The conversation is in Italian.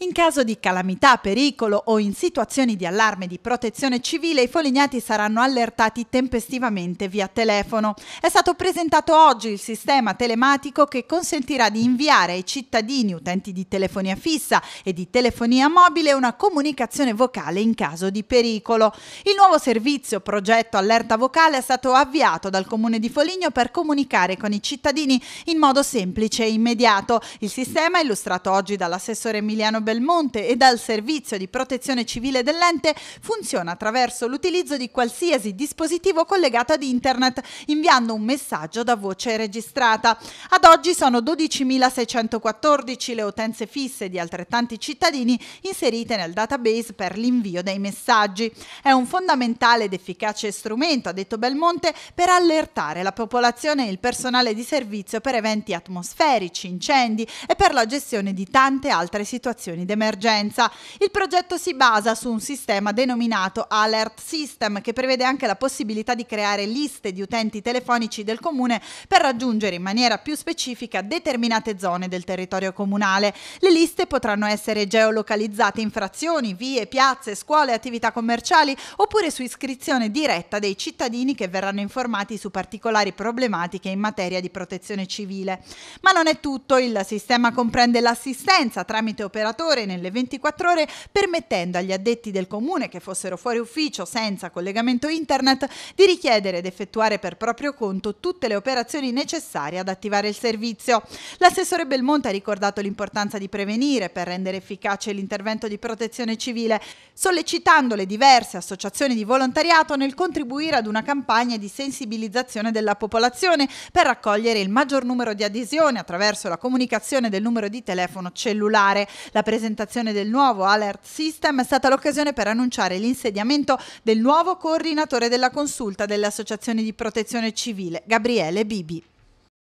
In caso di calamità, pericolo o in situazioni di allarme di protezione civile, i folignati saranno allertati tempestivamente via telefono. È stato presentato oggi il sistema telematico che consentirà di inviare ai cittadini utenti di telefonia fissa e di telefonia mobile una comunicazione vocale in caso di pericolo. Il nuovo servizio progetto Allerta Vocale è stato avviato dal Comune di Foligno per comunicare con i cittadini in modo semplice e immediato. Il sistema, illustrato oggi dall'assessore Emiliano Belmonte e dal Servizio di Protezione Civile dell'ente funziona attraverso l'utilizzo di qualsiasi dispositivo collegato ad internet inviando un messaggio da voce registrata. Ad oggi sono 12.614 le utenze fisse di altrettanti cittadini inserite nel database per l'invio dei messaggi. È un fondamentale ed efficace strumento, ha detto Belmonte, per allertare la popolazione e il personale di servizio per eventi atmosferici, incendi e per la gestione di tante altre situazioni situazioni d'emergenza. Il progetto si basa su un sistema denominato Alert System che prevede anche la possibilità di creare liste di utenti telefonici del comune per raggiungere in maniera più specifica determinate zone del territorio comunale. Le liste potranno essere geolocalizzate in frazioni, vie, piazze, scuole, attività commerciali oppure su iscrizione diretta dei cittadini che verranno informati su particolari problematiche in materia di protezione civile. Ma non è tutto, il sistema comprende l'assistenza tramite operatori ore nelle 24 ore, permettendo agli addetti del comune che fossero fuori ufficio senza collegamento internet di richiedere ed effettuare per proprio conto tutte le operazioni necessarie ad attivare il servizio. L'assessore Belmonte ha ricordato l'importanza di prevenire per rendere efficace l'intervento di protezione civile, sollecitando le diverse associazioni di volontariato nel contribuire ad una campagna di sensibilizzazione della popolazione per raccogliere il maggior numero di adesioni attraverso la comunicazione del numero di telefono cellulare. La presentazione del nuovo Alert System è stata l'occasione per annunciare l'insediamento del nuovo coordinatore della consulta delle associazioni di protezione civile, Gabriele Bibi.